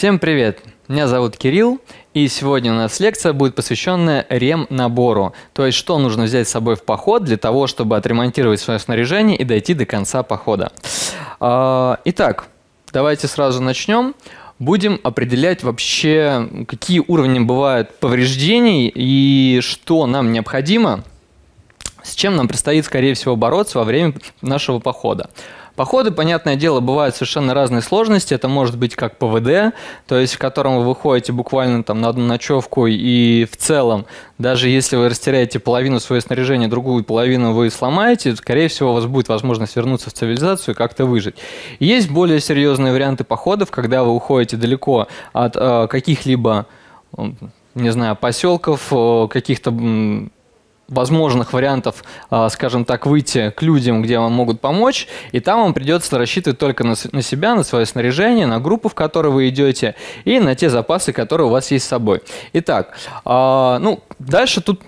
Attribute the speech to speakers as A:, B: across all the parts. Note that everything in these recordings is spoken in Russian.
A: Всем привет! Меня зовут Кирилл, и сегодня у нас лекция будет посвященная рем-набору, то есть что нужно взять с собой в поход для того, чтобы отремонтировать свое снаряжение и дойти до конца похода. А, итак, давайте сразу начнем. Будем определять вообще, какие уровни бывают повреждений и что нам необходимо, с чем нам предстоит, скорее всего, бороться во время нашего похода. Походы, понятное дело, бывают совершенно разной сложности. Это может быть как ПВД, то есть в котором вы выходите буквально там на одну ночевку и в целом, даже если вы растеряете половину своего снаряжения, другую половину вы сломаете, скорее всего, у вас будет возможность вернуться в цивилизацию и как-то выжить. Есть более серьезные варианты походов, когда вы уходите далеко от э, каких-либо не знаю, поселков, э, каких-то возможных вариантов, а, скажем так, выйти к людям, где вам могут помочь, и там вам придется рассчитывать только на, себя, на свое снаряжение, на группу, в которую вы идете, и на те запасы, которые у вас есть с собой. Итак, а, ну, дальше тут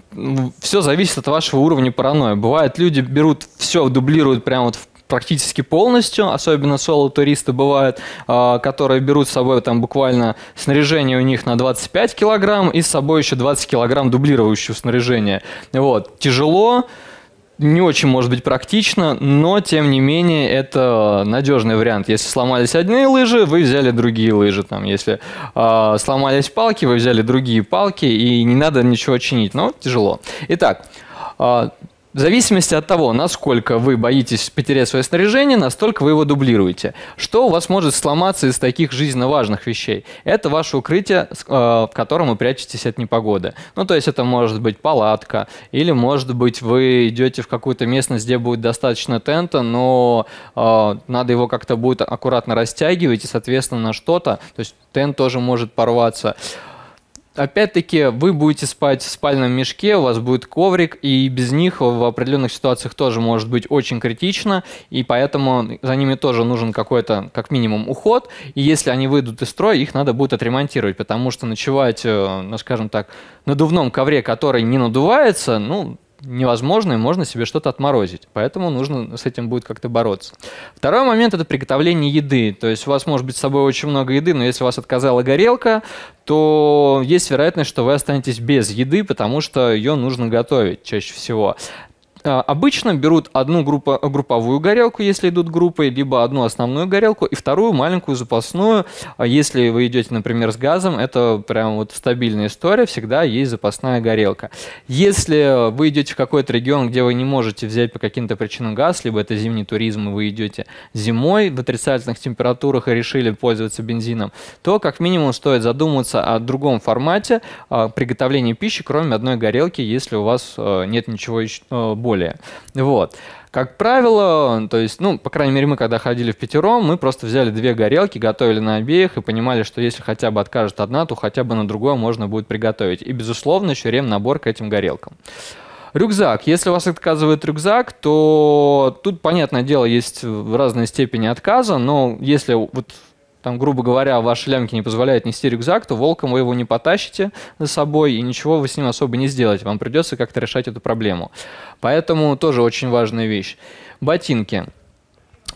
A: все зависит от вашего уровня паранойи. Бывает, люди берут все, дублируют прямо вот в практически полностью, особенно соло-туристы бывают, а, которые берут с собой там буквально снаряжение у них на 25 килограмм и с собой еще 20 килограмм дублирующего снаряжения. Вот, тяжело, не очень может быть практично, но тем не менее это надежный вариант. Если сломались одни лыжи, вы взяли другие лыжи. Там, если э, сломались палки, вы взяли другие палки, и не надо ничего чинить. Но тяжело. Итак, э, в зависимости от того, насколько вы боитесь потерять свое снаряжение, настолько вы его дублируете. Что у вас может сломаться из таких жизненно важных вещей? Это ваше укрытие, э, в котором вы прячетесь от непогоды. Ну, то есть это может быть палатка, или, может быть, вы идете в какую-то местность, где будет достаточно тента, но э, надо его как-то будет аккуратно растягивать, и, соответственно, на что-то, то есть тент тоже может порваться. Опять-таки, вы будете спать в спальном мешке, у вас будет коврик, и без них в определенных ситуациях тоже может быть очень критично, и поэтому за ними тоже нужен какой-то, как минимум, уход, и если они выйдут из строя, их надо будет отремонтировать, потому что ночевать, ну, скажем так, надувном ковре, который не надувается, ну, невозможно, и можно себе что-то отморозить. Поэтому нужно с этим будет как-то бороться. Второй момент – это приготовление еды. То есть у вас может быть с собой очень много еды, но если у вас отказала горелка, то есть вероятность, что вы останетесь без еды, потому что ее нужно готовить чаще всего. А, обычно берут одну группу, групповую горелку, если идут группой, либо одну основную горелку и вторую маленькую запасную. А если вы идете, например, с газом, это прям вот стабильная история, всегда есть запасная горелка. Если вы идете в какой-то регион, где вы не можете взять по каким-то причинам газ, либо это зимний туризм, и вы идете зимой в отрицательных температурах и решили пользоваться бензином, то как минимум стоит задуматься о другом формате а, приготовления пищи, кроме одной горелки, если у вас нет ничего больше более. Вот. Как правило, то есть, ну, по крайней мере, мы когда ходили в пятером, мы просто взяли две горелки, готовили на обеих и понимали, что если хотя бы откажет одна, то хотя бы на другую можно будет приготовить. И, безусловно, еще ремнабор к этим горелкам. Рюкзак. Если вас отказывает рюкзак, то тут, понятное дело, есть в разной степени отказа, но если вот там, грубо говоря, ваши лямки не позволяют нести рюкзак, то волком вы его не потащите за собой, и ничего вы с ним особо не сделаете. Вам придется как-то решать эту проблему. Поэтому тоже очень важная вещь. Ботинки.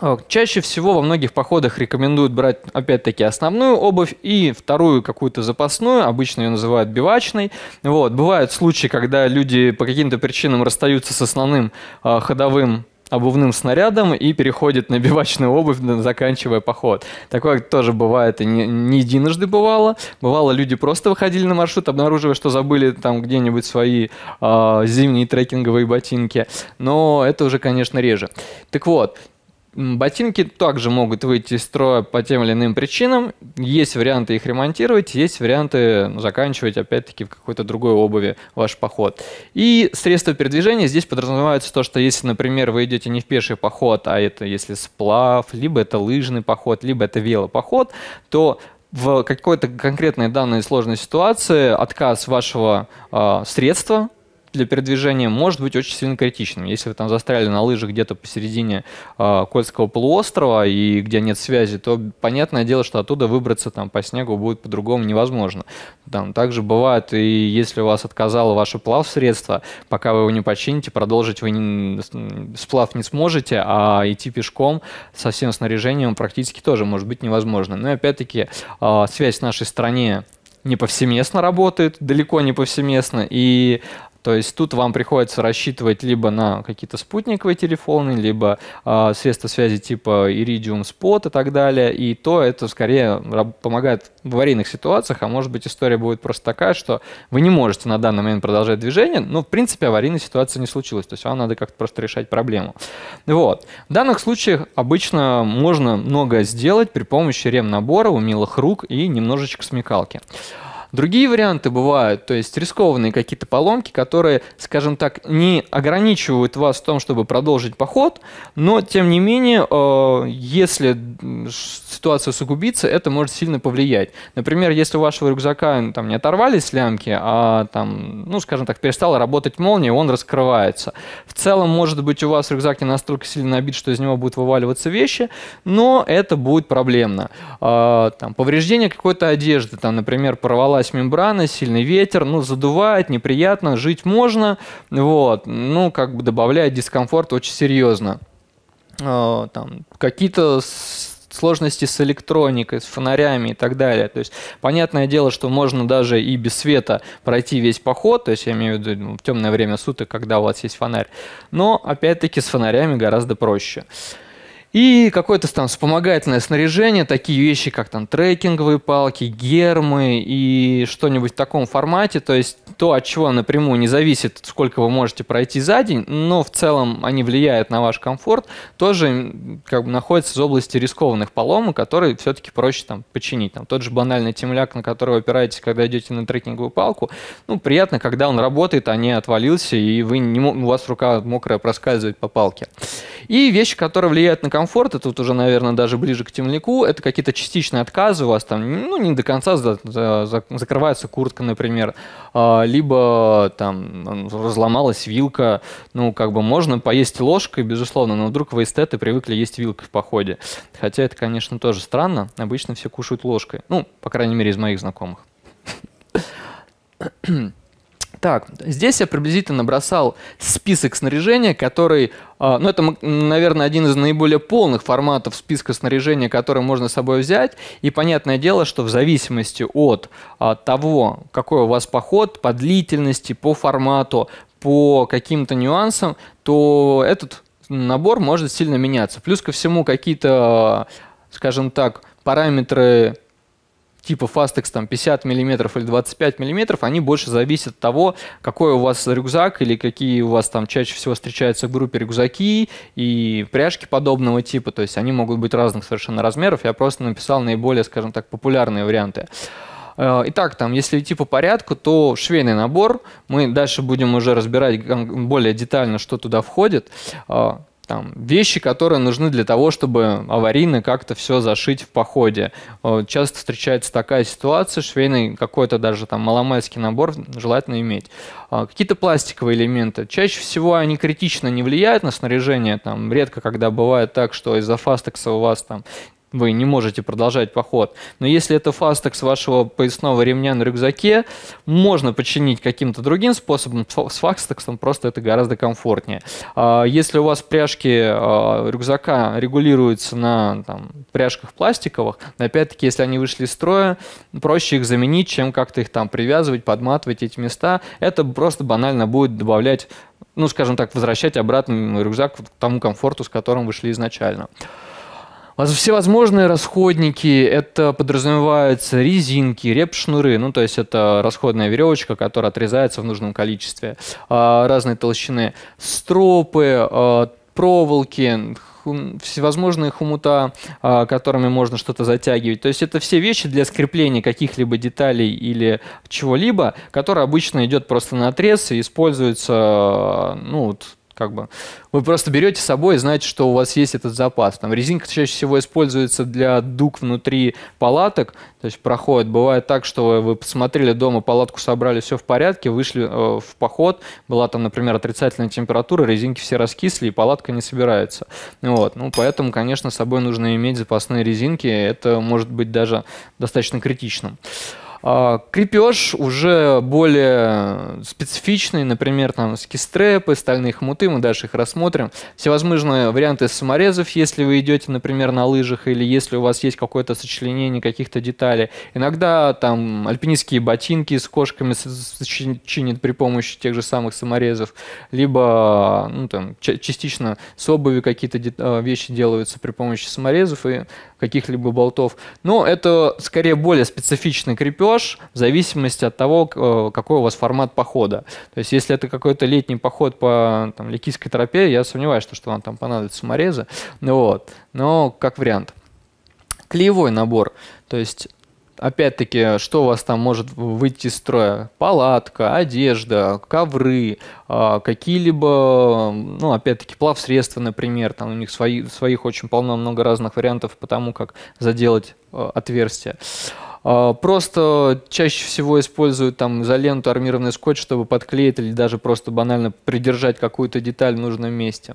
A: Э, чаще всего во многих походах рекомендуют брать, опять-таки, основную обувь и вторую какую-то запасную, обычно ее называют бивачной. Вот. Бывают случаи, когда люди по каким-то причинам расстаются с основным э, ходовым обувным снарядом и переходит на бивачную обувь, заканчивая поход. Такое тоже бывает и не, не единожды бывало. Бывало, люди просто выходили на маршрут, обнаруживая, что забыли там где-нибудь свои э, зимние трекинговые ботинки. Но это уже, конечно, реже. Так вот, Ботинки также могут выйти из строя по тем или иным причинам. Есть варианты их ремонтировать, есть варианты ну, заканчивать опять-таки в какой-то другой обуви ваш поход. И средства передвижения здесь подразумевается то, что если, например, вы идете не в пеший поход, а это если сплав, либо это лыжный поход, либо это велопоход, то в какой-то конкретной данной сложной ситуации отказ вашего э, средства для передвижения может быть очень сильно критичным. Если вы там застряли на лыжах где-то посередине э, Кольского полуострова и где нет связи, то понятное дело, что оттуда выбраться там по снегу будет по-другому невозможно. Там также бывает, и если у вас отказало ваше плавсредство, пока вы его не почините, продолжить вы не, сплав не сможете, а идти пешком со всем снаряжением практически тоже может быть невозможно. Но ну опять-таки э, связь в нашей стране не повсеместно работает, далеко не повсеместно, и то есть тут вам приходится рассчитывать либо на какие-то спутниковые телефоны, либо э, средства связи типа Iridium Spot и так далее. И то это скорее помогает в аварийных ситуациях, а может быть история будет просто такая, что вы не можете на данный момент продолжать движение, но в принципе аварийная ситуация не случилась, то есть вам надо как-то просто решать проблему. Вот. В данных случаях обычно можно многое сделать при помощи рем-набора, умелых рук и немножечко смекалки. Другие варианты бывают, то есть рискованные какие-то поломки, которые, скажем так, не ограничивают вас в том, чтобы продолжить поход, но тем не менее, э, если ситуация сугубится, это может сильно повлиять. Например, если у вашего рюкзака там, не оторвались лямки, а там, ну, скажем так, перестала работать молния, он раскрывается. В целом, может быть, у вас рюкзак не настолько сильно набит, что из него будут вываливаться вещи, но это будет проблемно. Э, там, повреждение какой-то одежды, там, например, порвала порвалась мембрана, сильный ветер, ну, задувает, неприятно, жить можно, вот, ну, как бы добавляет дискомфорт очень серьезно. А, там, какие-то сложности с электроникой, с фонарями и так далее. То есть, понятное дело, что можно даже и без света пройти весь поход, то есть, я имею в виду ну, в темное время суток, когда у вас есть фонарь. Но, опять-таки, с фонарями гораздо проще. И какое-то там вспомогательное снаряжение, такие вещи, как там трекинговые палки, гермы и что-нибудь в таком формате. То есть то, от чего напрямую не зависит, сколько вы можете пройти за день, но в целом они влияют на ваш комфорт, тоже как бы находится в области рискованных поломок, которые все-таки проще там починить. Там тот же банальный темляк, на который вы опираетесь, когда идете на трекинговую палку, ну, приятно, когда он работает, а не отвалился, и вы не, у вас рука мокрая проскальзывает по палке. И вещи, которые влияют на комфорт, комфорт, это вот уже, наверное, даже ближе к темляку, это какие-то частичные отказы у вас там, ну, не до конца за, за, закрывается куртка, например, а, либо там разломалась вилка, ну, как бы можно поесть ложкой, безусловно, но вдруг вы эстеты привыкли есть вилкой в походе. Хотя это, конечно, тоже странно, обычно все кушают ложкой, ну, по крайней мере, из моих знакомых. Так, здесь я приблизительно бросал список снаряжения, который, а, ну это, наверное, один из наиболее полных форматов списка снаряжения, который можно с собой взять. И понятное дело, что в зависимости от а, того, какой у вас поход, по длительности, по формату, по каким-то нюансам, то этот набор может сильно меняться. Плюс ко всему какие-то, скажем так, параметры типа Fastex там 50 миллиметров или 25 миллиметров они больше зависят от того, какой у вас рюкзак или какие у вас там чаще всего встречаются в группе рюкзаки и пряжки подобного типа. То есть они могут быть разных совершенно размеров. Я просто написал наиболее, скажем так, популярные варианты. Э, итак, там, если идти по порядку, то швейный набор. Мы дальше будем уже разбирать более детально, что туда входит. Э, там, вещи, которые нужны для того, чтобы аварийно как-то все зашить в походе. Э, часто встречается такая ситуация, швейный какой-то даже там маломальский набор желательно иметь. А, какие-то пластиковые элементы. Чаще всего они критично не влияют на снаряжение. Там, редко когда бывает так, что из-за фастекса у вас там вы не можете продолжать поход. Но если это фастек с вашего поясного ремня на рюкзаке, можно починить каким-то другим способом. С фастексом просто это гораздо комфортнее. А, если у вас пряжки а, рюкзака регулируются на там, пряжках пластиковых, опять-таки, если они вышли из строя, проще их заменить, чем как-то их там привязывать, подматывать эти места. Это просто банально будет добавлять ну, скажем так, возвращать обратно рюкзак к тому комфорту, с которым вышли изначально. Всевозможные расходники, это подразумеваются резинки, реп-шнуры, ну то есть это расходная веревочка, которая отрезается в нужном количестве, а, разной толщины, стропы, а, проволоки, хм, всевозможные хомута, а, которыми можно что-то затягивать. То есть это все вещи для скрепления каких-либо деталей или чего-либо, которое обычно идет просто на отрез и используется ну, вот, как бы вы просто берете с собой и знаете, что у вас есть этот запас. Там резинка чаще всего используется для дуг внутри палаток, то есть проходит. Бывает так, что вы посмотрели дома, палатку собрали, все в порядке, вышли э, в поход, была там, например, отрицательная температура, резинки все раскисли, и палатка не собирается. Вот. Ну, поэтому, конечно, с собой нужно иметь запасные резинки, это может быть даже достаточно критичным. А, крепеж уже более специфичный, например, там скистрепы, стальные хмуты, мы дальше их рассмотрим. Всевозможные варианты саморезов, если вы идете, например, на лыжах или если у вас есть какое-то сочленение каких-то деталей. Иногда там альпинистские ботинки с кошками чинят при помощи тех же самых саморезов, либо ну, там, частично с обуви какие-то а, вещи делаются при помощи саморезов, и каких-либо болтов. Но это скорее более специфичный крепеж в зависимости от того, э, какой у вас формат похода. То есть если это какой-то летний поход по там, Ликийской тропе, я сомневаюсь, что, что вам там понадобятся саморезы. Вот. Но как вариант. Клеевой набор. То есть опять-таки, что у вас там может выйти из строя? Палатка, одежда, ковры, а, какие-либо, ну, опять-таки, плавсредства, например, там у них свои, своих очень полно много разных вариантов по тому, как заделать а, отверстие. А, просто чаще всего используют там изоленту, армированный скотч, чтобы подклеить или даже просто банально придержать какую-то деталь в нужном месте.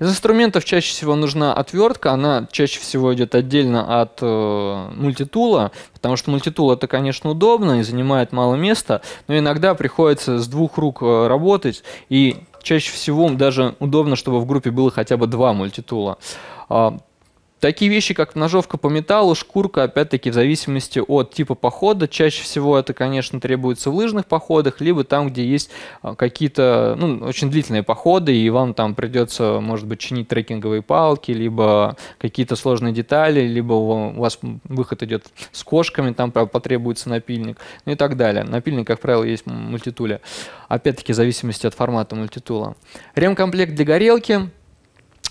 A: Из инструментов чаще всего нужна отвертка, она чаще всего идет отдельно от э, мультитула, потому что мультитул это, конечно, удобно и занимает мало места, но иногда приходится с двух рук э, работать, и чаще всего даже удобно, чтобы в группе было хотя бы два мультитула. А, Такие вещи, как ножовка по металлу, шкурка, опять-таки, в зависимости от типа похода. Чаще всего это, конечно, требуется в лыжных походах, либо там, где есть а, какие-то ну, очень длительные походы, и вам там придется, может быть, чинить трекинговые палки, либо какие-то сложные детали, либо у вас выход идет с кошками, там потребуется напильник, ну и так далее. Напильник, как правило, есть в мультитуле, Опять-таки, в зависимости от формата мультитула. Ремкомплект для горелки –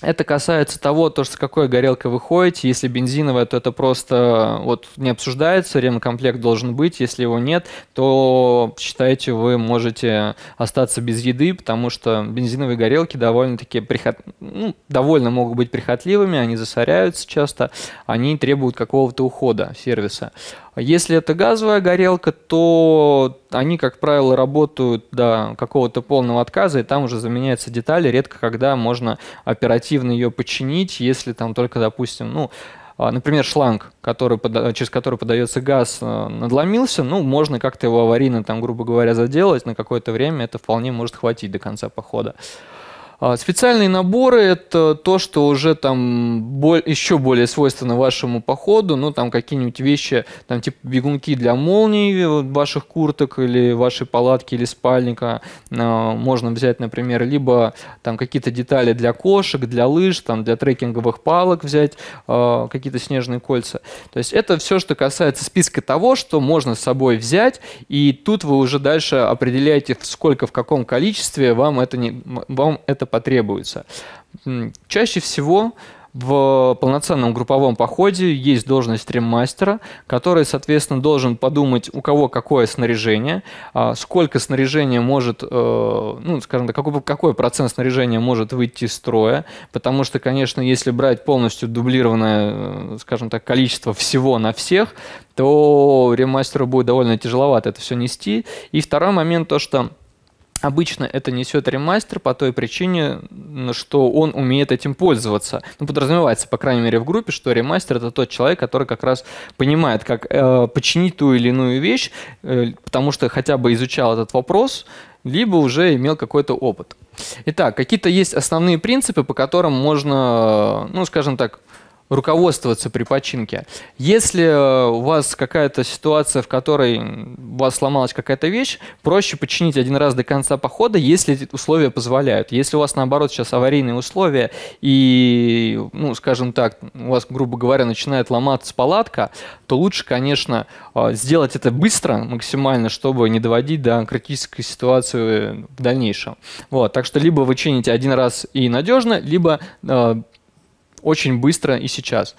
A: это касается того, то, что с какой горелкой вы ходите. Если бензиновая, то это просто э, вот не обсуждается, ремкомплект должен быть. Если его нет, то, считайте, вы можете остаться без еды, потому что бензиновые горелки довольно-таки прихот... ну, довольно могут быть прихотливыми, они засоряются часто, они требуют какого-то ухода сервиса. Если это газовая горелка, то они, как правило, работают до какого-то полного отказа, и там уже заменяются детали. Редко когда можно оперативно ее починить, если там только, допустим, ну, а, например, шланг, который, через который подается газ, э, надломился, ну, можно как-то его аварийно, там, грубо говоря, заделать на какое-то время, это вполне может хватить до конца похода. А, специальные наборы – это то, что уже там еще более свойственно вашему походу, ну там какие-нибудь вещи, там типа бегунки для молний ваших курток или вашей палатки или спальника, а, можно взять, например, либо там какие-то детали для кошек, для лыж, там для трекинговых палок взять а, какие-то снежные кольца. То есть это все, что касается списка того, что можно с собой взять, и тут вы уже дальше определяете, сколько в каком количестве вам это не, вам это потребуется. Чаще всего в полноценном групповом походе есть должность стриммастера, который, соответственно, должен подумать, у кого какое снаряжение, а, сколько снаряжения может, э, ну, скажем так, какой, какой процент снаряжения может выйти из строя, потому что, конечно, если брать полностью дублированное, э, скажем так, количество всего на всех, то ремастеру будет довольно тяжеловато это все нести. И второй момент, то, что Обычно это несет ремастер по той причине, что он умеет этим пользоваться. Ну, подразумевается, по крайней мере, в группе, что ремастер это тот человек, который как раз понимает, как э, починить ту или иную вещь, э, потому что хотя бы изучал этот вопрос, либо уже имел какой-то опыт. Итак, какие-то есть основные принципы, по которым можно, ну, скажем так, руководствоваться при починке. Если э, у вас какая-то ситуация, в которой у вас сломалась какая-то вещь, проще починить один раз до конца похода, если условия позволяют. Если у вас, наоборот, сейчас аварийные условия, и, ну, скажем так, у вас, грубо говоря, начинает ломаться палатка, то лучше, конечно, э, сделать это быстро максимально, чтобы не доводить до критической ситуации в дальнейшем. Вот, так что либо вы чините один раз и надежно, либо э, очень быстро и сейчас.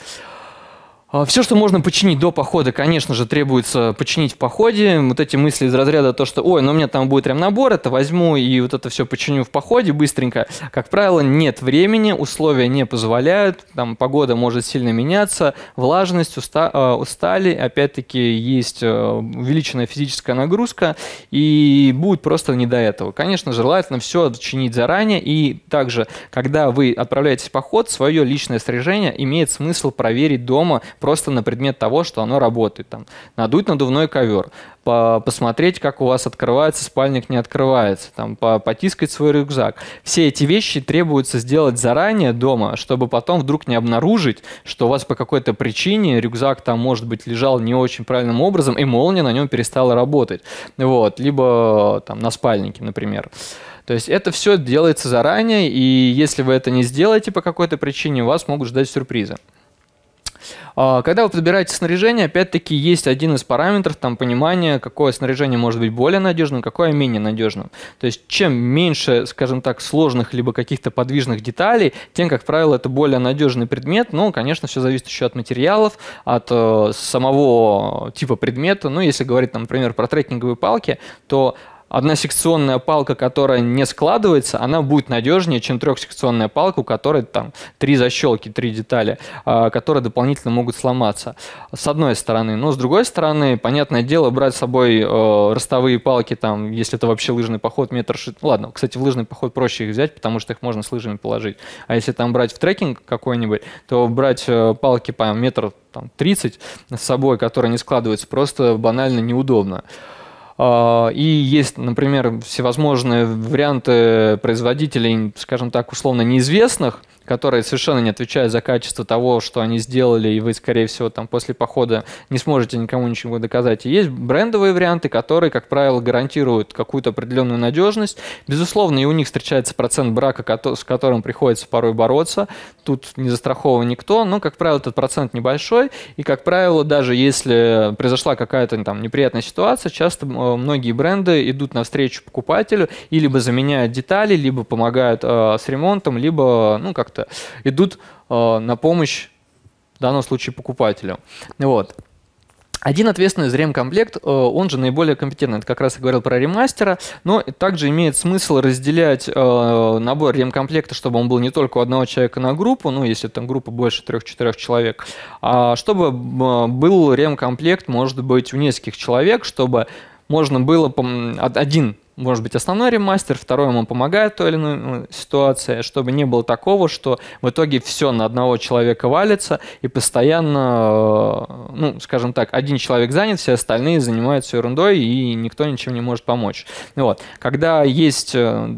A: А, все, что можно починить до похода, конечно же, требуется починить в походе. Вот эти мысли из разряда то, что «Ой, но ну у меня там будет ремнабор, это возьму и вот это все починю в походе быстренько». Как правило, нет времени, условия не позволяют, там погода может сильно меняться, влажность, уста, а, устали, опять-таки есть э, увеличенная физическая нагрузка, и будет просто не до этого. Конечно, желательно все чинить заранее, и также, когда вы отправляетесь в поход, свое личное снаряжение имеет смысл проверить дома, просто на предмет того, что оно работает. Там, надуть надувной ковер, по посмотреть, как у вас открывается спальник, не открывается, там, по потискать свой рюкзак. Все эти вещи требуется сделать заранее дома, чтобы потом вдруг не обнаружить, что у вас по какой-то причине рюкзак там, может быть, лежал не очень правильным образом, и молния на нем перестала работать. Вот, либо там на спальнике, например. То есть это все делается заранее, и если вы это не сделаете по какой-то причине, вас могут ждать сюрпризы. А, когда вы подбираете снаряжение, опять-таки есть один из параметров там понимание, какое снаряжение может быть более надежным, какое менее надежным. То есть чем меньше, скажем так, сложных либо каких-то подвижных деталей, тем, как правило, это более надежный предмет. Ну, конечно, все зависит еще от материалов, от э, самого типа предмета. Ну, если говорить, там, например, про трекинговые палки, то секционная палка, которая не складывается, она будет надежнее, чем трехсекционная палка, у которой там три защелки, три детали, а, которые дополнительно могут сломаться. С одной стороны. Но с другой стороны, понятное дело, брать с собой э, ростовые палки, там, если это вообще лыжный поход, метр... Ши... Ладно, кстати, в лыжный поход проще их взять, потому что их можно с лыжами положить. А если там брать в трекинг какой-нибудь, то брать э, палки по метр там, 30 с собой, которые не складываются, просто банально неудобно. А, и есть, например, всевозможные варианты производителей, скажем так, условно неизвестных, которые совершенно не отвечают за качество того, что они сделали, и вы, скорее всего, там после похода не сможете никому ничего доказать. И есть брендовые варианты, которые, как правило, гарантируют какую-то определенную надежность. Безусловно, и у них встречается процент брака, с которым приходится порой бороться. Тут не застрахован никто, но, как правило, этот процент небольшой. И, как правило, даже если произошла какая-то там неприятная ситуация, часто э, многие бренды идут навстречу покупателю и либо заменяют детали, либо помогают э, с ремонтом, либо ну, как-то как-то идут э, на помощь, в данном случае, покупателю. Вот. Один ответственный ремкомплект, э, он же наиболее компетентный. Это как раз я говорил про ремастера, но также имеет смысл разделять э, набор ремкомплекта, чтобы он был не только у одного человека на группу, ну, если там группа больше 3-4 человек, а чтобы э, был ремкомплект, может быть, у нескольких человек, чтобы можно было один может быть, основной ремастер, второй ему помогает в той или иной ну, ситуации, чтобы не было такого, что в итоге все на одного человека валится, и постоянно, э, ну, скажем так, один человек занят, все остальные занимаются ерундой, и никто ничем не может помочь. Ну вот. Когда есть, э,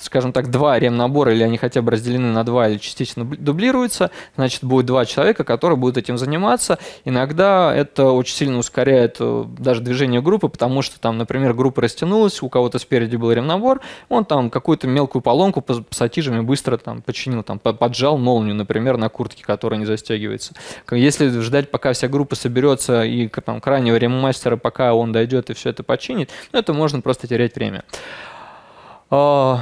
A: скажем так, два ремнабора, или они хотя бы разделены на два, или частично дублируются, значит, будет два человека, которые будут этим заниматься. Иногда это очень сильно ускоряет э, даже движение группы, потому что там, например, группа растянулась, у кого-то спина спереди был ремнобор, он там какую-то мелкую поломку пассатижами быстро там починил, там поджал молнию, например, на куртке, которая не застегивается. Если ждать, пока вся группа соберется и там крайнего реммастера, пока он дойдет и все это починит, ну, это можно просто терять время. А,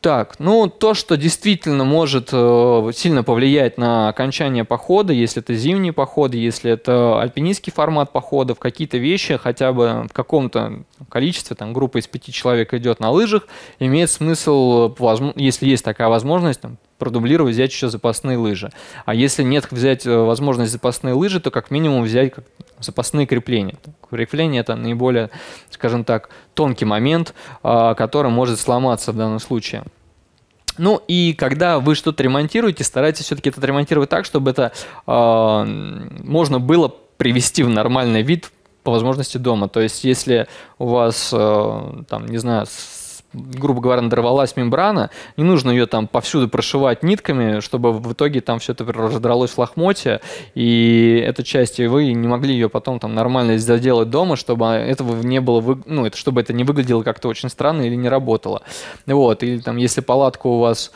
A: так, ну то, что действительно может э, сильно повлиять на окончание похода, если это зимние походы, если это альпинистский формат походов, какие-то вещи хотя бы в каком-то количестве, там группа из пяти человек идет на лыжах, имеет смысл, э, если есть такая возможность, там, продублировать, взять еще запасные лыжи. А если нет взять э, возможность запасные лыжи, то как минимум взять как запасные крепления. Крепление – это наиболее, скажем так, тонкий момент, а, который может сломаться в данном случае. Ну и когда вы что-то ремонтируете, старайтесь все-таки это ремонтировать так, чтобы это э, можно было привести в нормальный вид по возможности дома. То есть если у вас, э, там, не знаю, грубо говоря, надорвалась мембрана, не нужно ее там повсюду прошивать нитками, чтобы в итоге там все это раздралось в лохмотье, и эта часть, и вы не могли ее потом там нормально заделать дома, чтобы этого не было, вы... ну, это, чтобы это не выглядело как-то очень странно или не работало. Вот, или там, если палатку у вас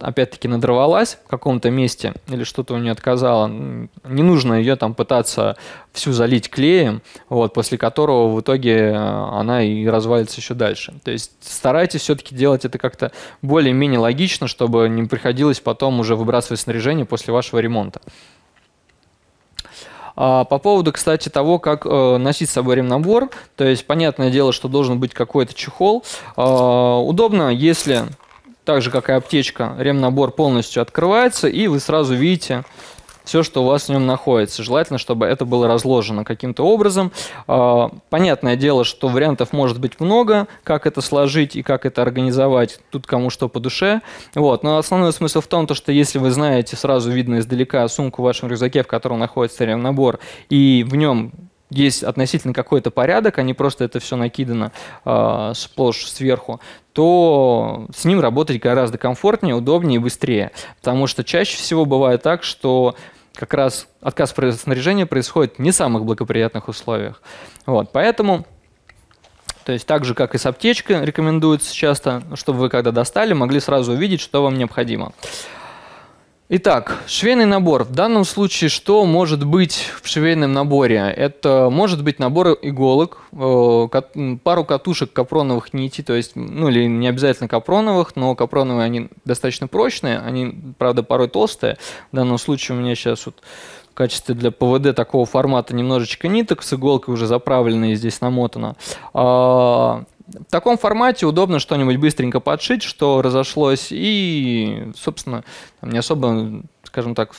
A: опять-таки надорвалась в каком-то месте или что-то у нее отказало, не нужно ее там пытаться всю залить клеем, вот, после которого в итоге э, она и развалится еще дальше. То есть старайтесь все-таки делать это как-то более-менее логично, чтобы не приходилось потом уже выбрасывать снаряжение после вашего ремонта. А, по поводу, кстати, того, как э, носить с собой ремнабор, то есть понятное дело, что должен быть какой-то чехол. А, удобно, если так же, как и аптечка, ремнабор полностью открывается, и вы сразу видите все, что у вас в нем находится. Желательно, чтобы это было разложено каким-то образом. А, понятное дело, что вариантов может быть много, как это сложить и как это организовать, тут кому что по душе. Вот. Но основной смысл в том, то, что если вы знаете, сразу видно издалека сумку в вашем рюкзаке, в котором находится ремнабор и в нем есть относительно какой-то порядок, а не просто это все накидано э, сплошь сверху, то с ним работать гораздо комфортнее, удобнее и быстрее. Потому что чаще всего бывает так, что как раз отказ снаряжения происходит в не самых благоприятных условиях. Вот, поэтому... То есть так же, как и с аптечкой рекомендуется часто, чтобы вы когда достали, могли сразу увидеть, что вам необходимо. Итак, швейный набор. В данном случае что может быть в швейном наборе? Это может быть набор иголок, э, пару катушек капроновых нитей, то есть, ну или не обязательно капроновых, но капроновые они достаточно прочные, они, правда, порой толстые. В данном случае у меня сейчас вот в качестве для ПВД такого формата немножечко ниток с иголкой уже заправленные здесь намотано. А, в таком формате удобно что-нибудь быстренько подшить, что разошлось, и, собственно, не особо, скажем так,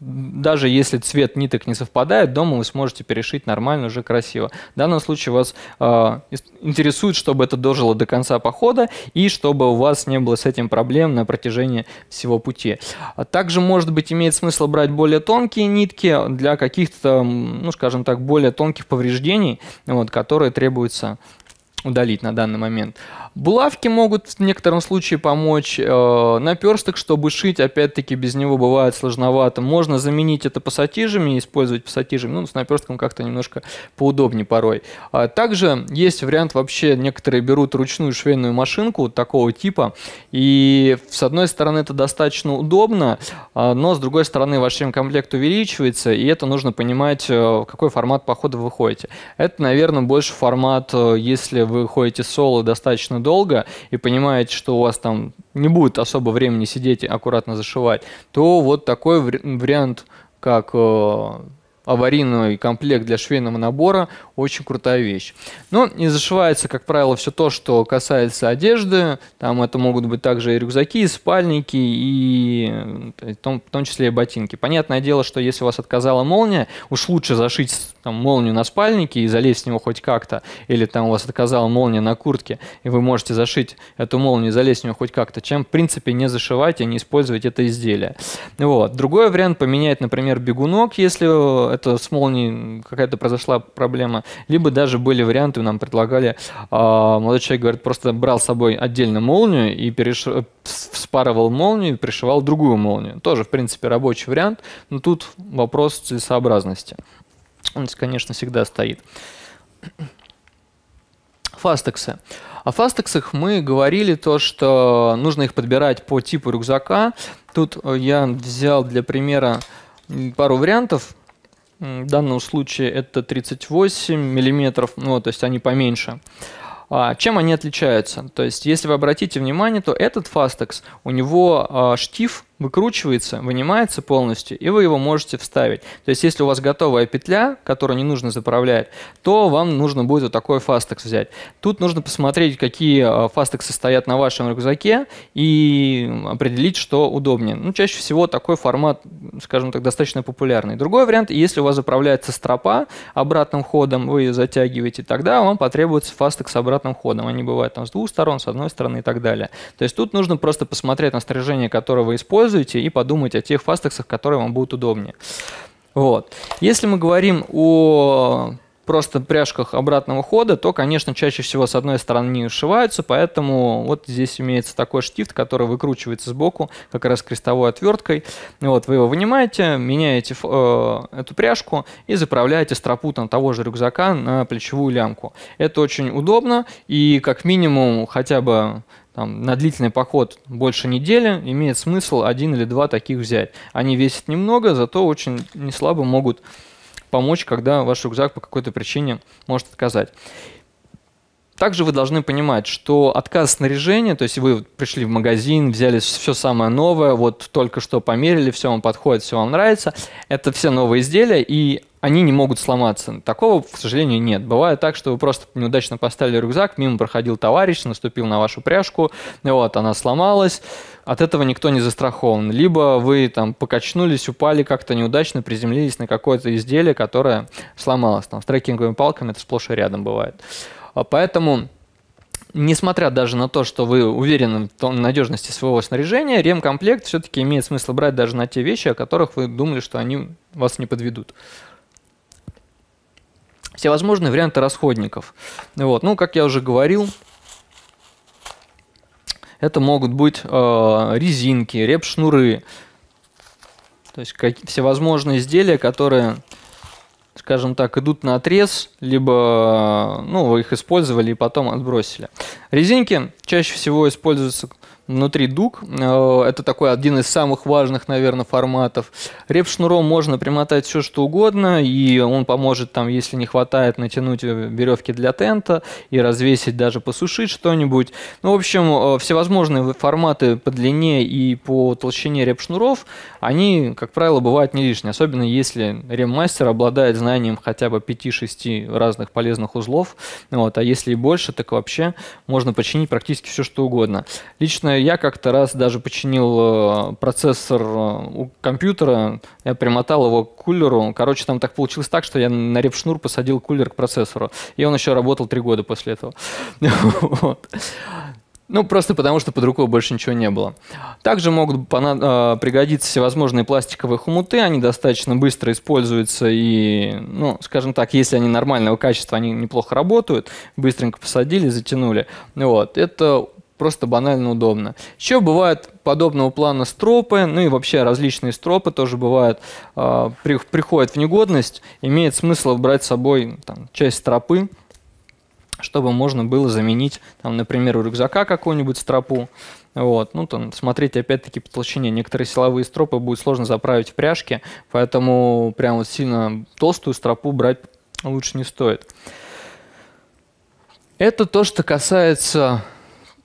A: даже если цвет ниток не совпадает, дома вы сможете перешить нормально, уже красиво. В данном случае вас э, интересует, чтобы это дожило до конца похода и чтобы у вас не было с этим проблем на протяжении всего пути. А также, может быть, имеет смысл брать более тонкие нитки для каких-то, ну, скажем так, более тонких повреждений, вот, которые требуются удалить на данный момент. Булавки могут в некотором случае помочь. Э, наперсток, чтобы шить, опять-таки, без него бывает сложновато. Можно заменить это пассатижами, использовать пассатижами. Ну, с наперстком как-то немножко поудобнее порой. А также есть вариант вообще, некоторые берут ручную швейную машинку такого типа. И с одной стороны это достаточно удобно, а, но с другой стороны ваш комплект увеличивается, и это нужно понимать, в э, какой формат похода вы ходите. Это, наверное, больше формат, э, если вы вы ходите соло достаточно долго и понимаете, что у вас там не будет особо времени сидеть и аккуратно зашивать, то вот такой вариант, как э, аварийный комплект для швейного набора очень крутая вещь. Но не зашивается, как правило, все то, что касается одежды. Там это могут быть также и рюкзаки, и спальники, и э, в том, в том числе и ботинки. Понятное дело, что если у вас отказала молния, уж лучше зашить там, молнию на спальнике и залезть в него хоть как-то. Или там у вас отказала молния на куртке, и вы можете зашить эту молнию и залезть в него хоть как-то, чем в принципе не зашивать и не использовать это изделие. Вот. Другой вариант поменять, например, бегунок, если э, это с молнией какая-то произошла проблема, либо даже были варианты, нам предлагали, а, молодой человек, говорит, просто брал с собой отдельно молнию и переш... вспарывал молнию и пришивал другую молнию. Тоже, в принципе, рабочий вариант, но тут вопрос целесообразности. Он, конечно, всегда стоит. Фастексы. О фастексах мы говорили то, что нужно их подбирать по типу рюкзака. Тут я взял для примера пару вариантов. В данном случае это 38 миллиметров, ну, то есть они поменьше. А, чем они отличаются? То есть, если вы обратите внимание, то этот фастекс, у него а, штиф выкручивается, вынимается полностью, и вы его можете вставить. То есть, если у вас готовая петля, которую не нужно заправлять, то вам нужно будет вот такой фастекс взять. Тут нужно посмотреть, какие э, фастексы стоят на вашем рюкзаке, и определить, что удобнее. Ну, чаще всего такой формат, скажем так, достаточно популярный. Другой вариант, если у вас заправляется стропа обратным ходом, вы ее затягиваете, тогда вам потребуется фастекс с обратным ходом. Они бывают там с двух сторон, с одной стороны и так далее. То есть, тут нужно просто посмотреть на снаряжение, которое вы используете, используете, и подумайте о тех фастексах, которые вам будут удобнее. Вот. Если мы говорим о просто пряжках обратного хода, то, конечно, чаще всего с одной стороны не ушиваются, поэтому вот здесь имеется такой штифт, который выкручивается сбоку, как раз крестовой отверткой. Вот вы его вынимаете, меняете э, эту пряжку и заправляете стропу там того же рюкзака на плечевую лямку. Это очень удобно и как минимум хотя бы там, на длительный поход больше недели, имеет смысл один или два таких взять. Они весят немного, зато очень неслабо могут помочь, когда ваш рюкзак по какой-то причине может отказать. Также вы должны понимать, что отказ снаряжения, то есть вы пришли в магазин, взяли все самое новое, вот только что померили, все вам подходит, все вам нравится, это все новые изделия, и они не могут сломаться. Такого, к сожалению, нет. Бывает так, что вы просто неудачно поставили рюкзак, мимо проходил товарищ, наступил на вашу пряжку, вот, она сломалась, от этого никто не застрахован. Либо вы там покачнулись, упали как-то неудачно, приземлились на какое-то изделие, которое сломалось. Там с трекинговыми палками это сплошь и рядом бывает. Поэтому несмотря даже на то, что вы уверены в надежности своего снаряжения, ремкомплект все-таки имеет смысл брать даже на те вещи, о которых вы думали, что они вас не подведут. Всевозможные варианты расходников. Вот. Ну, как я уже говорил, это могут быть э, резинки, реп-шнуры, то есть как, всевозможные изделия, которые скажем так, идут на отрез, либо ну, вы их использовали и потом отбросили. Резинки чаще всего используются внутри дуг. Э, это такой один из самых важных, наверное, форматов. Реп-шнуром можно примотать все, что угодно, и он поможет, там, если не хватает, натянуть э, веревки для тента и развесить, даже посушить что-нибудь. Ну, в общем, э, всевозможные форматы по длине и по толщине реп-шнуров, они, как правило, бывают не лишние, особенно если реммастер обладает знанием хотя бы 5-6 разных полезных узлов. Вот, а если и больше, так вообще можно починить практически все, что угодно. Лично интересно, я как-то раз даже починил э, процессор э, у компьютера, я примотал его к кулеру. Короче, там так получилось так, что я на репшнур посадил кулер к процессору, и он еще работал три года после этого. Ну, просто потому, что под рукой больше ничего не было. Также могут понад... Э, пригодиться всевозможные пластиковые хомуты. Они достаточно быстро используются и, ну, скажем так, если они нормального качества, они неплохо работают. Быстренько посадили, затянули. Вот. Это просто банально удобно. Еще бывают подобного плана стропы, ну и вообще различные стропы тоже бывают, э, при, приходят в негодность, имеет смысл брать с собой там, часть стропы, чтобы можно было заменить, там, например, у рюкзака какую-нибудь стропу. Вот. Ну, там, смотрите, опять-таки, по толщине. Некоторые силовые стропы будет сложно заправить в пряжке, поэтому прям вот сильно толстую стропу брать лучше не стоит. Это то, что касается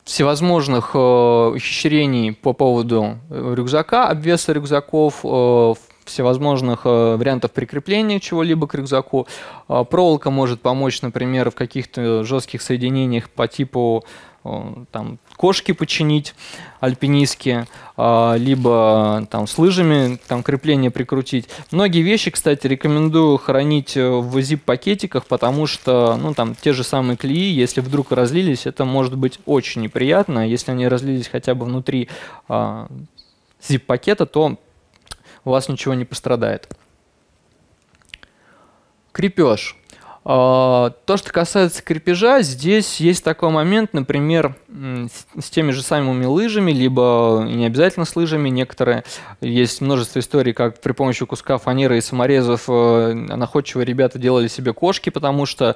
A: всевозможных э, ухищрений по поводу рюкзака, обвеса рюкзаков, э, всевозможных э, вариантов прикрепления чего-либо к рюкзаку. А, проволока может помочь, например, в каких-то жестких соединениях по типу э, там, кошки починить альпинистские, а, либо там, с лыжами там, крепление прикрутить. Многие вещи, кстати, рекомендую хранить э, в zip-пакетиках, потому что ну, там, те же самые клеи, если вдруг разлились, это может быть очень неприятно. А если они разлились хотя бы внутри zip пакета то у вас ничего не пострадает. Крепеж. А, то, что касается крепежа, здесь есть такой момент, например, с теми же самыми лыжами, либо э, не обязательно с лыжами, некоторые, есть множество историй, как при помощи куска фанеры и саморезов э, находчивые ребята делали себе кошки, потому что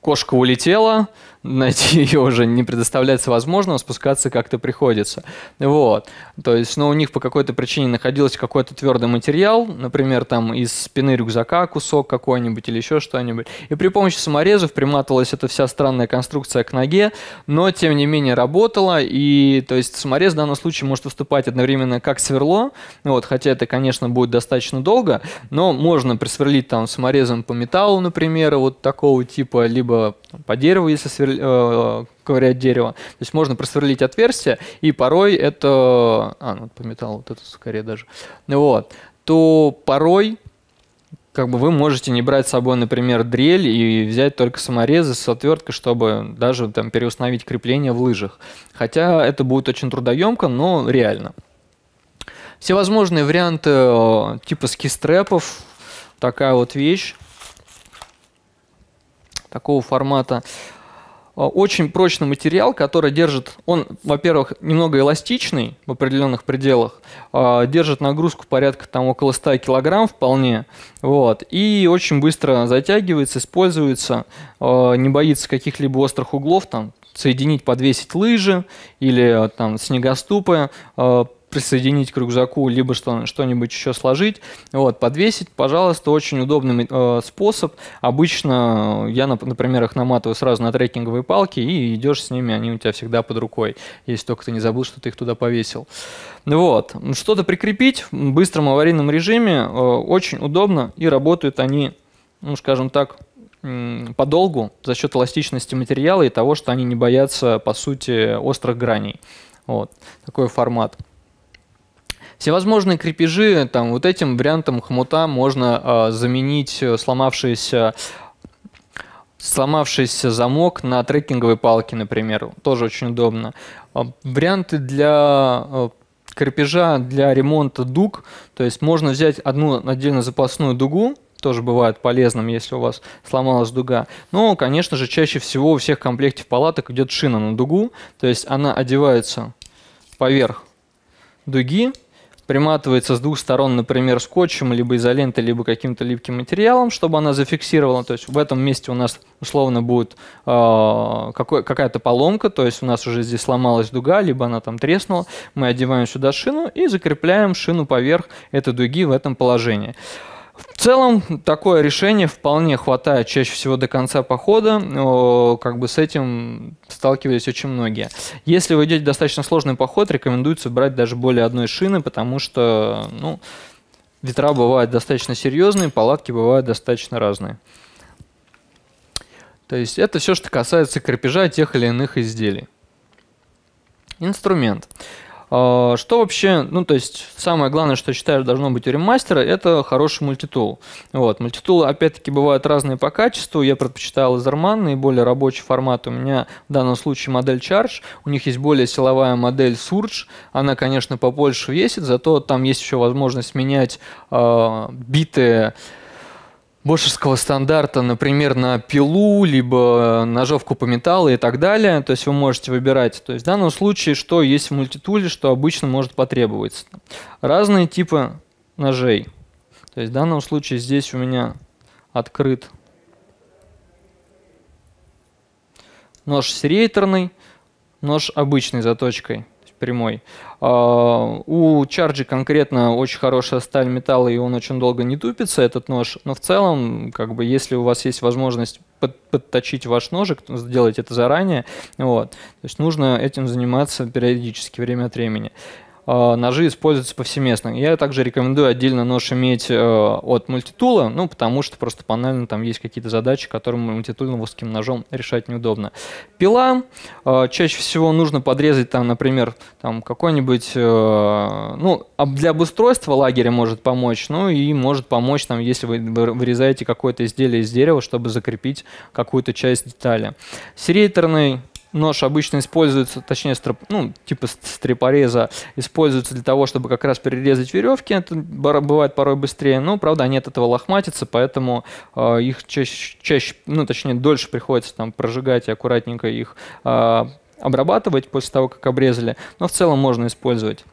A: кошка улетела, найти ее уже не предоставляется возможным, спускаться как-то приходится. Вот. То есть, ну, у них по какой-то причине находился какой-то твердый материал, например, там из спины рюкзака кусок какой-нибудь или еще что-нибудь. И при помощи саморезов приматывалась эта вся странная конструкция к ноге, но, тем не менее, работала. И, то есть, саморез в данном случае может выступать одновременно как сверло, вот, хотя это, конечно, будет достаточно долго, но можно присверлить там саморезом по металлу, например, вот такого типа, либо по дереву, если сверлить э, ковырять дерево. То есть можно просверлить отверстие, и порой это... А, ну, по металлу, вот это скорее даже. Ну вот. То порой как бы вы можете не брать с собой, например, дрель и взять только саморезы с отверткой, чтобы даже там переустановить крепление в лыжах. Хотя это будет очень трудоемко, но реально. Всевозможные варианты э, типа скистрепов, такая вот вещь такого формата. Э, очень прочный материал, который держит, он, во-первых, немного эластичный в определенных пределах, э, держит нагрузку порядка там около 100 килограмм вполне, вот, и очень быстро затягивается, используется, э, не боится каких-либо острых углов, там, соединить, подвесить лыжи или там снегоступы, присоединить к рюкзаку, либо что, что-нибудь еще сложить. Вот, подвесить, пожалуйста, очень удобный э, способ. Обычно э, я, например, их наматываю сразу на трекинговые палки и идешь с ними, они у тебя всегда под рукой, если только ты не забыл, что ты их туда повесил. Вот, что-то прикрепить в быстром аварийном режиме э, очень удобно и работают они, ну, скажем так, подолгу за счет эластичности материала и того, что они не боятся, по сути, острых граней. Вот, такой формат. Всевозможные крепежи, там, вот этим вариантом хомута можно а, э, заменить сломавшиеся сломавшийся замок на трекинговой палке, например, тоже очень удобно. А, варианты для а, крепежа для ремонта дуг, то есть можно взять одну отдельно запасную дугу, тоже бывает полезным, если у вас сломалась дуга. Но, конечно же, чаще всего у всех комплектов палаток идет шина на дугу, то есть она одевается поверх дуги, приматывается с двух сторон, например, скотчем, либо изолентой, либо каким-то липким материалом, чтобы она зафиксировала. То есть в этом месте у нас условно будет э, какая-то поломка, то есть у нас уже здесь сломалась дуга, либо она там треснула. Мы одеваем сюда шину и закрепляем шину поверх этой дуги в этом положении. В целом, такое решение вполне хватает чаще всего до конца похода. Как бы с этим сталкивались очень многие. Если вы идете достаточно сложный поход, рекомендуется брать даже более одной шины, потому что ну, ветра бывают достаточно серьезные, палатки бывают достаточно разные. То есть это все, что касается крепежа тех или иных изделий. Инструмент. А, что вообще, ну то есть самое главное, что считаю должно быть у ремастера, это хороший мультитул. Вот, мультитулы опять-таки бывают разные по качеству, я предпочитал Zerman, наиболее рабочий формат у меня в данном случае модель Charge, у них есть более силовая модель Surge, она, конечно, побольше весит, зато там есть еще возможность менять э, биты, бошевского стандарта, например, на пилу, либо э, ножовку по металлу и так далее. То есть вы можете выбирать. То есть в данном случае, что есть в мультитуле, что обычно может потребоваться. Разные типы ножей. То есть в данном случае здесь у меня открыт нож серейторный, нож обычный заточкой прямой. А, у Чарджи конкретно очень хорошая сталь металла, и он очень долго не тупится, этот нож. Но в целом, как бы, если у вас есть возможность под, подточить ваш ножик, сделать это заранее, вот, то есть нужно этим заниматься периодически, время от времени. Э, ножи используются повсеместно. Я также рекомендую отдельно нож иметь э, от мультитула, ну, потому что просто банально там есть какие-то задачи, которые мультитульным узким ножом решать неудобно. Пила. Э, чаще всего нужно подрезать там, например, там какой-нибудь, ну, для обустройства лагеря может помочь, ну, и может помочь там, если вы вырезаете какое-то изделие из дерева, чтобы закрепить какую-то часть детали. Серейторный Нож обычно используется, точнее, строп, ну, типа стрепореза, используется для того, чтобы как раз перерезать веревки. Это бывает порой быстрее. Но, правда, они от этого лохматятся, поэтому э, их чаще, чаще, ну, точнее, дольше приходится там прожигать и аккуратненько их э, обрабатывать после того, как обрезали. Но в целом можно использовать.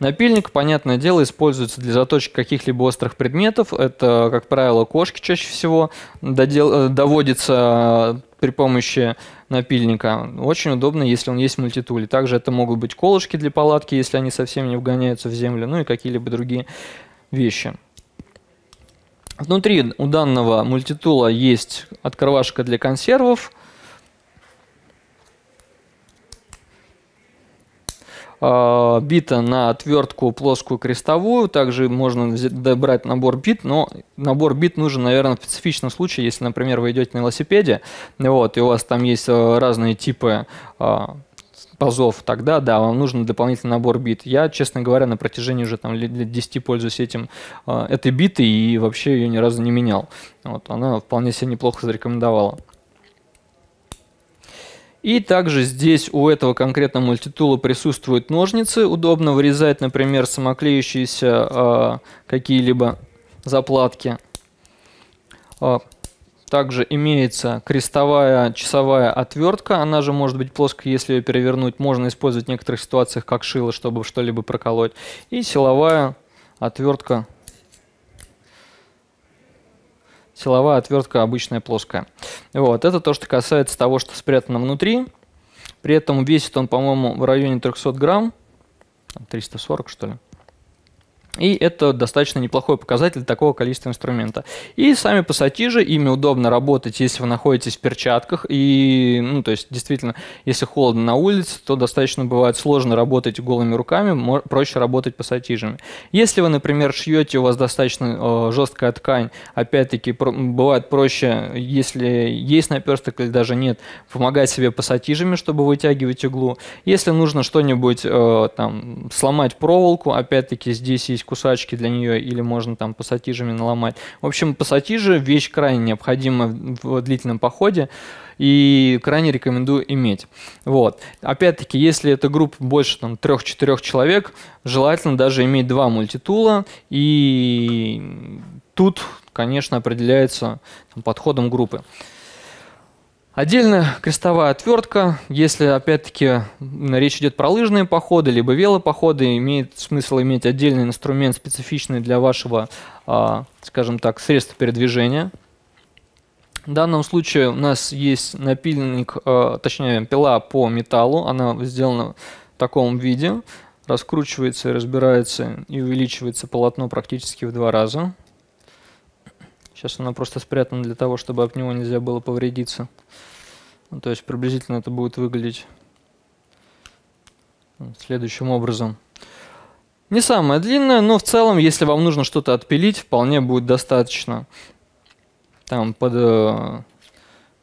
A: Напильник, понятное дело, используется для заточки каких-либо острых предметов. Это, как правило, кошки чаще всего додел... Э, доводится э, при помощи напильника. Очень удобно, если он есть в мультитуле. Также это могут быть колышки для палатки, если они совсем не вгоняются в землю, ну и какие-либо другие вещи. Внутри у данного мультитула есть открывашка для консервов – Э, бита на отвертку плоскую крестовую. Также можно добрать набор бит, но набор бит нужен, наверное, в специфичном случае, если, например, вы идете на велосипеде, вот, и у вас там есть э, разные типы э, пазов, тогда, да, вам нужен дополнительный набор бит. Я, честно говоря, на протяжении уже там лет 10 пользуюсь этим, этой битой и вообще ее ни разу не менял. Вот, она вполне себе неплохо зарекомендовала. И также здесь у этого конкретного мультитула присутствуют ножницы. Удобно вырезать, например, самоклеющиеся э, какие-либо заплатки. А, также имеется крестовая часовая отвертка. Она же может быть плоской, если ее перевернуть. Можно использовать в некоторых ситуациях как шило, чтобы что-либо проколоть. И силовая отвертка силовая отвертка обычная плоская. Вот, это то, что касается того, что спрятано внутри. При этом весит он, по-моему, в районе 300 грамм. 340, что ли. И это достаточно неплохой показатель такого количества инструмента. И сами пассатижи, ими удобно работать, если вы находитесь в перчатках. И, ну, то есть, действительно, если холодно на улице, то достаточно бывает сложно работать голыми руками, проще работать пассатижами. Если вы, например, шьете, у вас достаточно э, жесткая ткань, опять-таки, про бывает проще, если есть наперсток или даже нет, помогать себе пассатижами, чтобы вытягивать иглу. Если нужно что-нибудь, э, там, сломать проволоку, опять-таки, здесь есть есть кусачки для нее, или можно там пассатижами наломать. В общем, пассатижи – вещь крайне необходима в длительном походе и крайне рекомендую иметь. Вот. Опять-таки, если эта группа больше там 3-4 человек, желательно даже иметь два мультитула, и тут, конечно, определяется там, подходом группы. Отдельная крестовая отвертка, если опять-таки речь идет про лыжные походы, либо велопоходы, имеет смысл иметь отдельный инструмент, специфичный для вашего, а, скажем так, средства передвижения. В данном случае у нас есть напильник, а, точнее пила по металлу, она сделана в таком виде, раскручивается, разбирается и увеличивается полотно практически в два раза. Сейчас она просто спрятана для того, чтобы от него нельзя было повредиться. Ну, то есть приблизительно это будет выглядеть следующим образом. Не самая длинная, но в целом, если вам нужно что-то отпилить, вполне будет достаточно. Там под, э,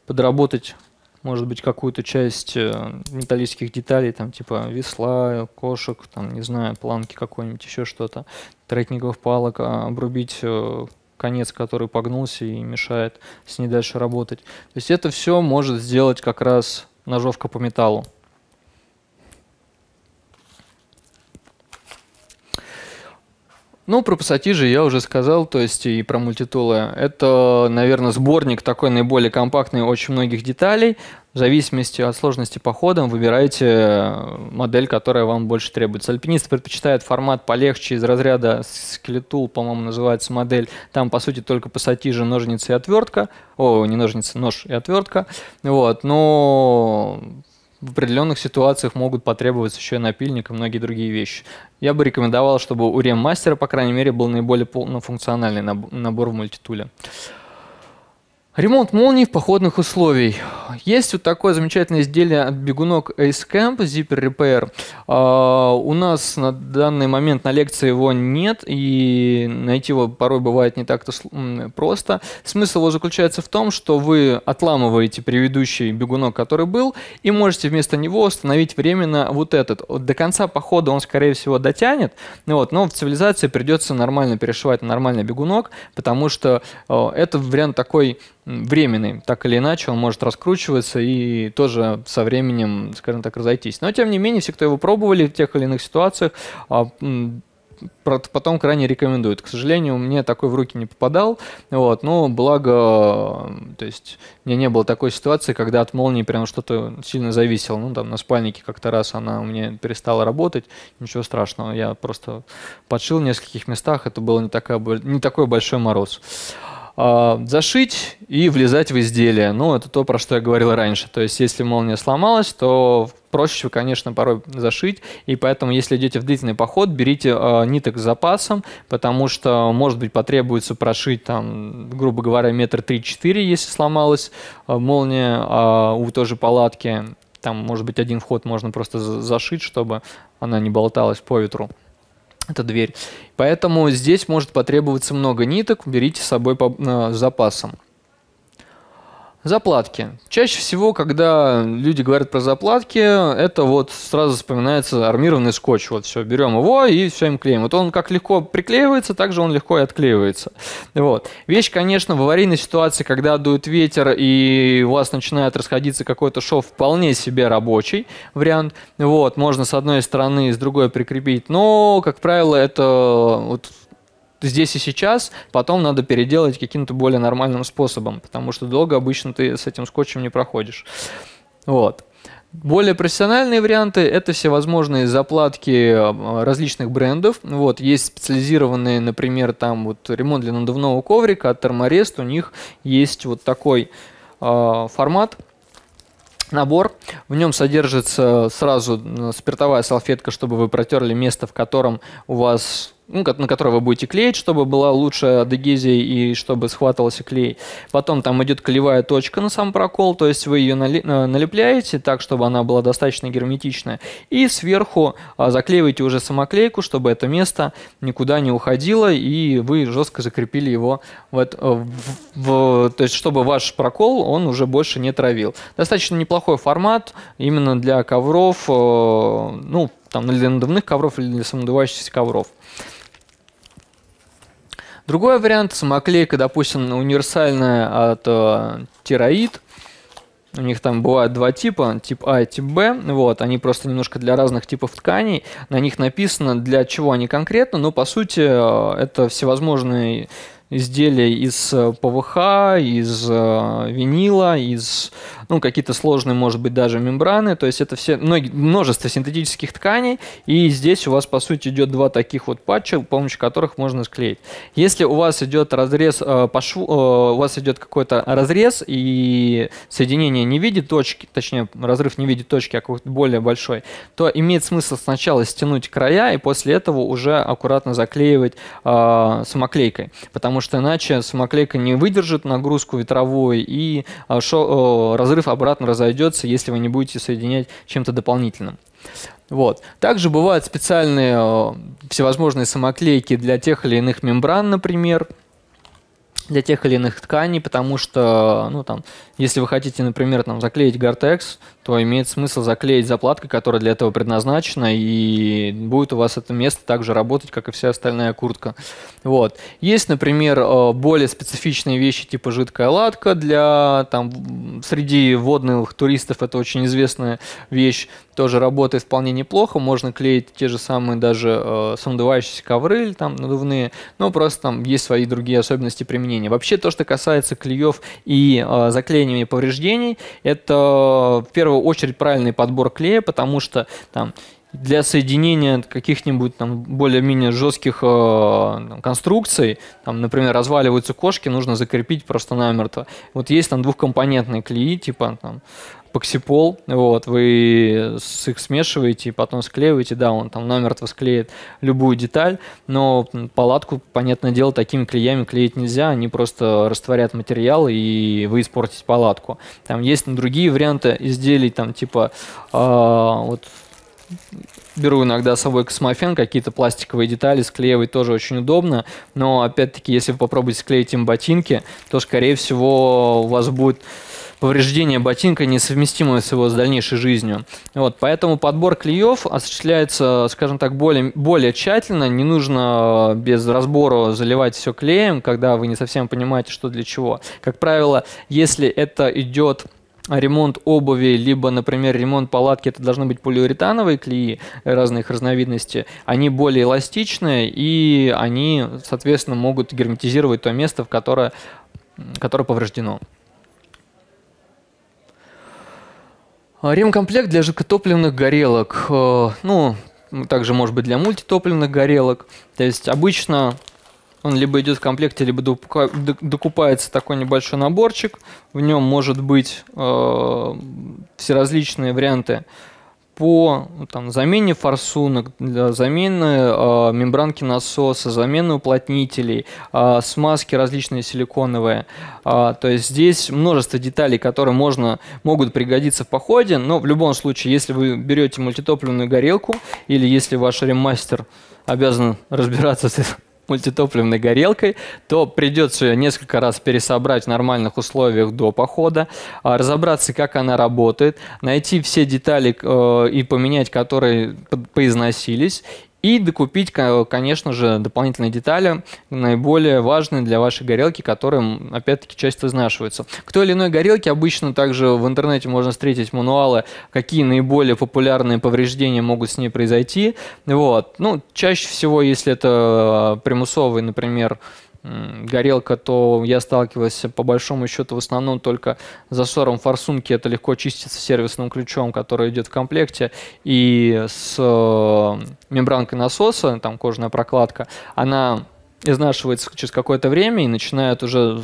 A: подработать, может быть, какую-то часть э, металлических деталей, там типа весла, кошек, там, не знаю, планки какой-нибудь, еще что-то, трекниковых палок, а, обрубить э, конец, который погнулся и мешает с ней дальше работать. То есть это все может сделать как раз ножовка по металлу. Ну, про пассатижи я уже сказал, то есть и про мультитулы. Это, наверное, сборник такой наиболее компактный очень многих деталей. В зависимости от сложности похода выбираете э, модель, которая вам больше требуется. Альпинисты предпочитают формат полегче из разряда скелетул, по-моему, называется модель. Там, по сути, только пассатижи, ножницы и отвертка. О, не ножницы, нож и отвертка. Вот, но в определенных ситуациях могут потребоваться еще и напильник и многие другие вещи. Я бы рекомендовал, чтобы у ремастера, по крайней мере, был наиболее полнофункциональный набор в мультитуле. Ремонт молний в походных условиях. Есть вот такое замечательное изделие от бегунок Ace Camp Zipper Repair. А, у нас на данный момент на лекции его нет, и найти его порой бывает не так-то просто. Смысл его заключается в том, что вы отламываете предыдущий бегунок, который был, и можете вместо него установить временно вот этот. До конца похода он, скорее всего, дотянет, вот, но в цивилизации придется нормально перешивать на нормальный бегунок, потому что э, это вариант такой временный, так или иначе, он может раскручиваться и тоже со временем, скажем так, разойтись. Но, тем не менее, все, кто его пробовали в тех или иных ситуациях, а, потом крайне рекомендуют. К сожалению, мне такой в руки не попадал, вот, но благо, то есть у меня не было такой ситуации, когда от молнии прям что-то сильно зависело. Ну, там на спальнике как-то раз она у меня перестала работать, ничего страшного, я просто подшил в нескольких местах, это было не, такая, не такой большой мороз. А, зашить и влезать в изделие. Ну, это то, про что я говорил раньше. То есть, если молния сломалась, то проще, конечно, порой зашить. И поэтому, если идете в длительный поход, берите э, ниток с запасом, потому что, может быть, потребуется прошить, там, грубо говоря, метр три-четыре, если сломалась э, молния э, у той же палатки. Там, может быть, один вход можно просто зашить, чтобы она не болталась по ветру эта дверь. Поэтому здесь может потребоваться много ниток, берите с собой по, э, с запасом. Заплатки. Чаще всего, когда люди говорят про заплатки, это вот сразу вспоминается армированный скотч. Вот все, берем его и все им клеим. Вот он как легко приклеивается, так же он легко и отклеивается. Вот. Вещь, конечно, в аварийной ситуации, когда дует ветер и у вас начинает расходиться какой-то шов, вполне себе рабочий вариант. Вот. Можно с одной стороны, с другой прикрепить. Но, как правило, это вот здесь и сейчас, потом надо переделать каким-то более нормальным способом, потому что долго обычно ты с этим скотчем не проходишь. Вот. Более профессиональные варианты – это всевозможные заплатки различных брендов. Вот, есть специализированные, например, там вот ремонт для надувного коврика от а Терморест. У них есть вот такой э, формат – набор. В нем содержится сразу спиртовая салфетка, чтобы вы протерли место, в котором у вас ну, на который вы будете клеить, чтобы была лучшая адгезия и чтобы схватывался клей. Потом там идет клевая точка на сам прокол, то есть вы ее э, налепляете так, чтобы она была достаточно герметичная. И сверху а, заклеиваете уже самоклейку, чтобы это место никуда не уходило, и вы жестко закрепили его, в, э, в, в, то есть чтобы ваш прокол он уже больше не травил. Достаточно неплохой формат именно для ковров, э, ну, там, для надувных ковров или для самодувающихся ковров. Другой вариант самоклейка, допустим, универсальная от э, Тироид. У них там бывают два типа, тип А и тип Б. Вот, они просто немножко для разных типов тканей. На них написано, для чего они конкретно. Но, по сути, э, это всевозможные изделия из э, ПВХ, из винила, из ну, какие-то сложные, может быть, даже мембраны, то есть это все, ну, множество синтетических тканей, и здесь у вас, по сути, идет два таких вот патча, с помощью которых можно склеить. Если у вас идет разрез э, по шву, э, у вас идет какой-то разрез, и соединение не видит точки, точнее, разрыв не видит точки, а какой-то более большой, то имеет смысл сначала стянуть края, и после этого уже аккуратно заклеивать э, самоклейкой, потому что иначе самоклейка не выдержит нагрузку ветровой и э, шо, э, разрыв разрыв обратно разойдется, если вы не будете соединять чем-то дополнительным. Вот. Также бывают специальные э, всевозможные самоклейки для тех или иных мембран, например, для тех или иных тканей, потому что, ну, там, если вы хотите, например, там, заклеить гортекс, то имеет смысл заклеить заплаткой, которая для этого предназначена, и будет у вас это место также работать, как и вся остальная куртка. Вот. Есть, например, э, более специфичные вещи, типа жидкая латка для там, среди водных туристов это очень известная вещь, тоже работает вполне неплохо, можно клеить те же самые даже э, сандувающиеся ковры или там надувные, но просто там есть свои другие особенности применения. Вообще то, что касается клеев и э, заклеивания повреждений, это первое первую очередь правильный подбор клея, потому что там для соединения каких-нибудь там более-менее жестких э, конструкций, там, например, разваливаются кошки, нужно закрепить просто намертво. Вот есть там двухкомпонентные клеи, типа там поксипол, вот, вы с их смешиваете, потом склеиваете, да, он там намертво склеит любую деталь, но палатку, понятное дело, такими клеями клеить нельзя, они просто растворят материал, и вы испортите палатку. Там есть другие варианты изделий, там типа э, вот беру иногда с собой космофен, какие-то пластиковые детали склеивать тоже очень удобно, но опять-таки, если вы попробуете склеить им ботинки, то, скорее всего, у вас будет повреждение ботинка несовместимо с его с дальнейшей жизнью. Вот, поэтому подбор клеев осуществляется, скажем так, более, более тщательно. Не нужно э, без разбора заливать все клеем, когда вы не совсем понимаете, что для чего. Как правило, если это идет ремонт обуви, либо, например, ремонт палатки, это должны быть полиуретановые клеи разных разновидностей. Они более эластичные, и они, соответственно, могут герметизировать то место, в которое, которое повреждено. А, ремкомплект для жидкотопливных горелок. А, ну, также может быть для мультитопливных горелок. То есть обычно он либо идет в комплекте, либо докупается такой небольшой наборчик. В нем может быть э, всеразличные варианты по ну, там, замене форсунок, для замены э, мембранки насоса, замены уплотнителей, э, смазки различные силиконовые. Э, то есть здесь множество деталей, которые можно, могут пригодиться в походе, но в любом случае, если вы берете мультитопливную горелку или если ваш ремастер обязан разбираться с этим мультитопливной горелкой, то придется ее несколько раз пересобрать в нормальных условиях до похода, а, разобраться, как она работает, найти все детали э, и поменять, которые поизносились, и докупить, конечно же, дополнительные детали, наиболее важные для вашей горелки, которые, опять-таки, часто изнашиваются. К той или иной горелке обычно также в интернете можно встретить мануалы, какие наиболее популярные повреждения могут с ней произойти. Вот. Ну, чаще всего, если это а, примусовый, например, горелка, то я сталкивался по большому счету в основном только с засором форсунки. Это легко чистится сервисным ключом, который идет в комплекте, и с э, мембранкой насоса, там кожная прокладка, она изнашивается через какое-то время и начинает уже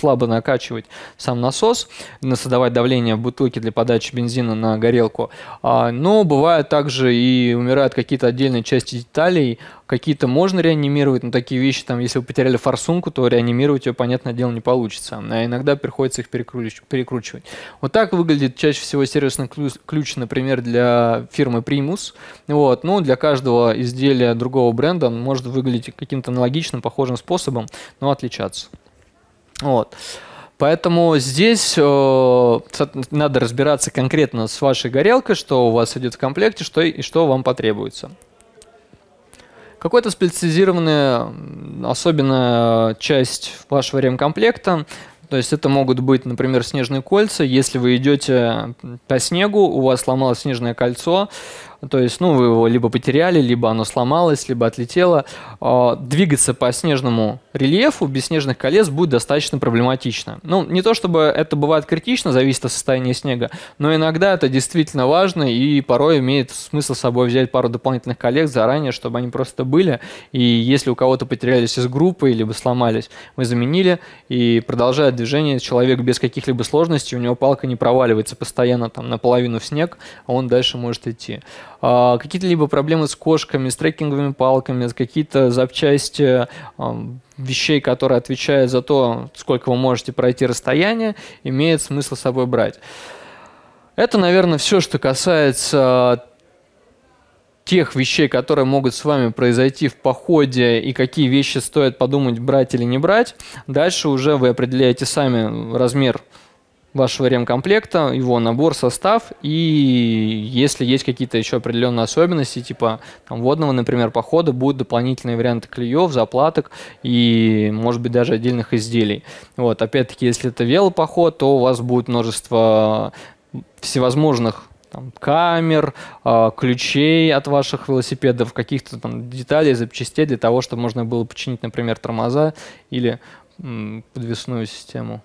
A: слабо накачивать сам насос, создавать давление в бутылке для подачи бензина на горелку. А, но бывает также и умирают какие-то отдельные части деталей, какие-то можно реанимировать, но такие вещи, там, если вы потеряли форсунку, то реанимировать ее, понятное дело, не получится. А иногда приходится их перекручивать. Вот так выглядит чаще всего сервисный ключ, например, для фирмы Primus. Вот. Ну, для каждого изделия другого бренда он может выглядеть каким-то аналогичным, похожим способом, но отличаться. Вот. Поэтому здесь э, надо разбираться конкретно с вашей горелкой, что у вас идет в комплекте, что, и что вам потребуется. Какой-то специализированная, особенная часть вашего ремкомплекта, то есть это могут быть, например, снежные кольца. Если вы идете по снегу, у вас сломалось снежное кольцо, ну, то есть, ну, вы его либо потеряли, либо оно сломалось, либо отлетело. А, двигаться по снежному рельефу без снежных колец будет достаточно проблематично. Ну, не то чтобы это бывает критично, зависит от состояния снега, но иногда это действительно важно, и порой имеет смысл с собой взять пару дополнительных колец заранее, чтобы они просто были, и если у кого-то потерялись из группы, либо сломались, мы заменили, и продолжает движение человек без каких-либо сложностей, у него палка не проваливается постоянно там наполовину в снег, а он дальше может идти. А, какие-то либо проблемы с кошками, с трекинговыми палками, какие-то запчасти вещей, которые отвечают за то, сколько вы можете пройти расстояние, имеет смысл с собой брать. Это, наверное, все, что касается тех вещей, которые могут с вами произойти в походе и какие вещи стоит подумать брать или не брать. Дальше уже вы определяете сами размер вашего ремкомплекта, его набор, состав, и если есть какие-то еще определенные особенности, типа там, водного, например, похода, будут дополнительные варианты клеев, заплаток и, может быть, даже отдельных изделий. Вот, опять-таки, если это велопоход, то у вас будет множество всевозможных там, камер, а, ключей от ваших велосипедов, каких-то там деталей, запчастей для того, чтобы можно было починить, например, тормоза или подвесную систему.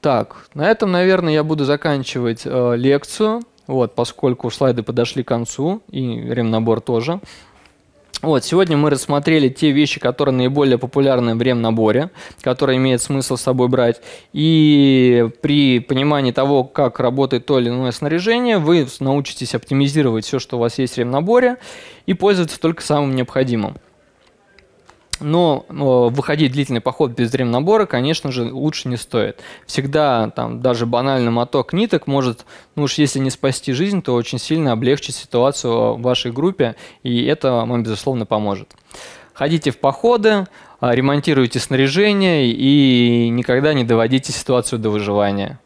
A: Так, на этом, наверное, я буду заканчивать э, лекцию, вот, поскольку слайды подошли к концу, и ремнабор тоже. Вот, сегодня мы рассмотрели те вещи, которые наиболее популярны в ремнаборе, которые имеет смысл с собой брать. И при понимании того, как работает то или иное снаряжение, вы научитесь оптимизировать все, что у вас есть в ремнаборе, и пользоваться только самым необходимым. Но, ну, выходить в длительный поход без ремнабора, конечно же, лучше не стоит. Всегда там даже банальный моток ниток может, ну уж если не спасти жизнь, то очень сильно облегчить ситуацию в вашей группе, и это вам, безусловно, поможет. Ходите в походы, а, ремонтируйте снаряжение и никогда не доводите ситуацию до выживания.